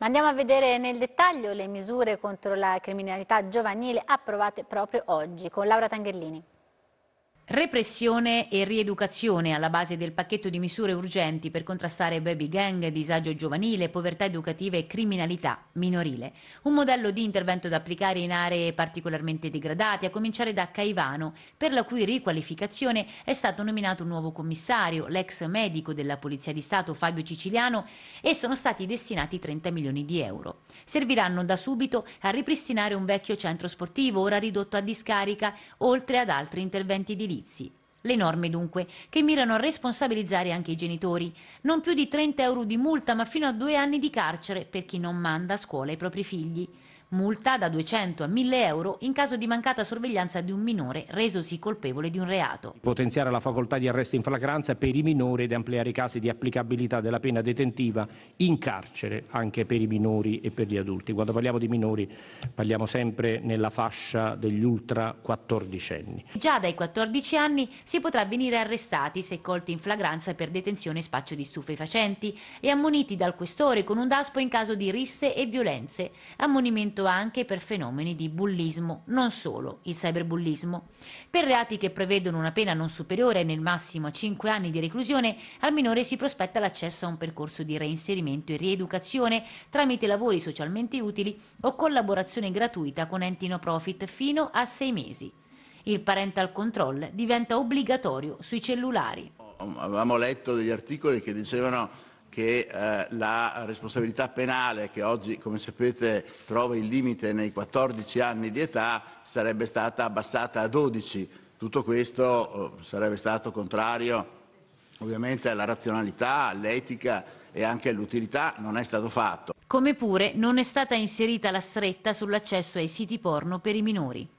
Ma andiamo a vedere nel dettaglio le misure contro la criminalità giovanile approvate proprio oggi con Laura Tangherlini. Repressione e rieducazione alla base del pacchetto di misure urgenti per contrastare baby gang, disagio giovanile, povertà educativa e criminalità minorile. Un modello di intervento da applicare in aree particolarmente degradate, a cominciare da Caivano, per la cui riqualificazione è stato nominato un nuovo commissario, l'ex medico della Polizia di Stato Fabio Ciciliano, e sono stati destinati 30 milioni di euro. Serviranno da subito a ripristinare un vecchio centro sportivo, ora ridotto a discarica, oltre ad altri interventi di lì vitalizi. Le norme dunque, che mirano a responsabilizzare anche i genitori. Non più di 30 euro di multa, ma fino a due anni di carcere per chi non manda a scuola i propri figli multa da 200 a 1000 euro in caso di mancata sorveglianza di un minore resosi colpevole di un reato. Potenziare la facoltà di arresto in flagranza per i minori ed ampliare i casi di applicabilità della pena detentiva in carcere anche per i minori e per gli adulti. Quando parliamo di minori parliamo sempre nella fascia degli ultra 14 anni. Già dai 14 anni si potrà venire arrestati se colti in flagranza per detenzione e spaccio di stupefacenti e ammoniti dal questore con un daspo in caso di risse e violenze. Ammonimento agito anche per fenomeni di bullismo, non solo il cyberbullismo. Per reati che prevedono una pena non superiore nel massimo a 5 anni di reclusione, al minore si prospetta l'accesso a un percorso di reinserimento e rieducazione tramite lavori socialmente utili o collaborazione gratuita con enti no profit fino a 6 mesi. Il parental control diventa obbligatorio sui cellulari. Avevamo letto degli articoli che dicevano che eh, la responsabilità penale, che oggi come sapete trova il limite nei 14 anni di età, sarebbe stata abbassata a 12. Tutto questo eh, sarebbe stato contrario ovviamente alla razionalità, all'etica e anche all'utilità, non è stato fatto. Come pure non è stata inserita la stretta sull'accesso ai siti porno per i minori.